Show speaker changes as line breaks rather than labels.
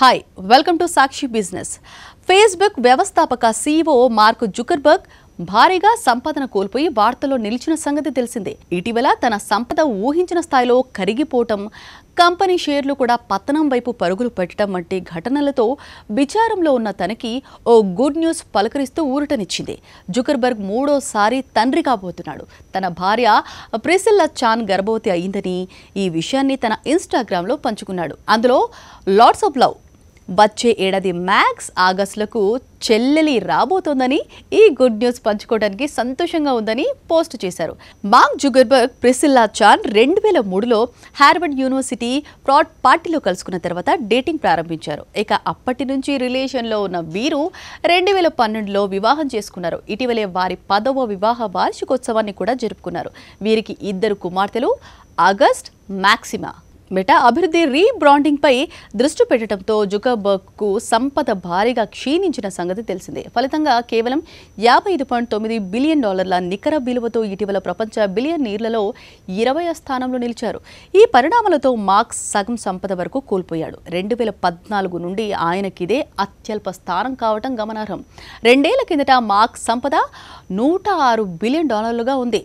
hi welcome to Sakshi business Facebook వ్యవస్థాపక CEO Mark Zuckerberg భారీగా సంపదన కోల్పోయి వార్తల్లో నిలిచిన సంగతి తెలిసిందే ఇటీవల తన సంపద ఊహించిన స్థాయిలో కరిగిపోవటం కంపెనీ షేర్లు కూడా పతనం వైపు పరుగులు పెట్టడం వంటి ఘటనలతో విచారంలో ఉన్న తనకి ఓ గుడ్ న్యూస్ పలకరిస్తూ ఊరటనిచ్చింది జుకర్బర్గ్ మూడోసారి తండ్రి కాబోతున్నాడు తన భార్య ప్రిసిల్లా చాన్ గర్భవతి అయిందని ఈ విషయాన్ని తన ఇన్స్టాగ్రామ్లో పంచుకున్నాడు అందులో లాడ్స్ ఆఫ్ లవ్ వచ్చే ఏడాది మ్యాక్స్ ఆగస్టులకు చెల్లెలి రాబోతోందని ఈ గుడ్ న్యూస్ పంచుకోవడానికి సంతోషంగా ఉందని పోస్ట్ చేశారు మాంగ్ జుగర్బర్గ్ ప్రిసిల్లా చాన్ రెండు వేల మూడులో హార్వర్డ్ యూనివర్సిటీ ప్రాడ్ పార్టీలో కలుసుకున్న తర్వాత డేటింగ్ ప్రారంభించారు ఇక అప్పటి నుంచి రిలేషన్లో ఉన్న వీరు రెండు వేల పన్నెండులో వివాహం చేసుకున్నారు ఇటీవలే వారి పదవ వివాహ వార్షికోత్సవాన్ని కూడా జరుపుకున్నారు వీరికి ఇద్దరు కుమార్తెలు ఆగస్ట్ మ్యాక్సిమా మెటా అభివృద్ధి రీబ్రాండింగ్పై దృష్టి పెట్టడంతో జుకర్బర్గ్కు సంపద భారీగా క్షీణించిన సంగతి తెలిసిందే ఫలితంగా కేవలం యాభై ఐదు పాయింట్ తొమ్మిది బిలియన్ డాలర్ల నికర విలువతో ఇటీవల ప్రపంచ బిలియన్ నీర్లలో ఇరవై స్థానంలో నిలిచారు ఈ పరిణామాలతో మార్క్స్ సగం సంపద వరకు కోల్పోయాడు రెండు వేల పద్నాలుగు నుండి ఆయనకిదే అత్యల్ప స్థానం కావటం గమనార్హం రెండేళ్ల కిందట మార్క్స్ సంపద నూట ఆరు బిలియన్ డాలర్లుగా ఉంది